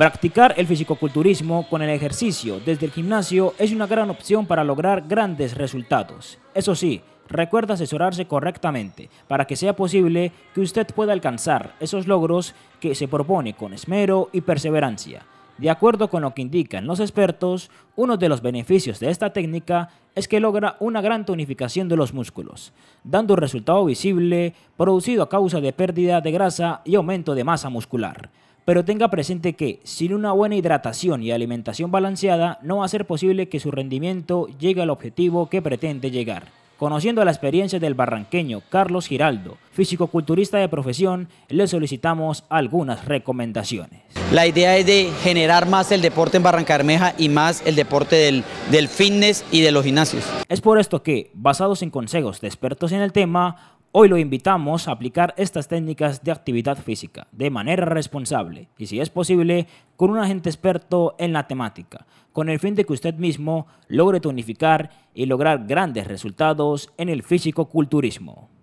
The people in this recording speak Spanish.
Practicar el fisicoculturismo con el ejercicio desde el gimnasio es una gran opción para lograr grandes resultados. Eso sí, recuerda asesorarse correctamente para que sea posible que usted pueda alcanzar esos logros que se propone con esmero y perseverancia. De acuerdo con lo que indican los expertos, uno de los beneficios de esta técnica es que logra una gran tonificación de los músculos, dando un resultado visible producido a causa de pérdida de grasa y aumento de masa muscular pero tenga presente que sin una buena hidratación y alimentación balanceada no va a ser posible que su rendimiento llegue al objetivo que pretende llegar. Conociendo la experiencia del barranqueño Carlos Giraldo, físico-culturista de profesión, le solicitamos algunas recomendaciones. La idea es de generar más el deporte en Barranca y más el deporte del, del fitness y de los gimnasios. Es por esto que, basados en consejos de expertos en el tema, Hoy lo invitamos a aplicar estas técnicas de actividad física de manera responsable y si es posible con un agente experto en la temática, con el fin de que usted mismo logre tonificar y lograr grandes resultados en el físico-culturismo.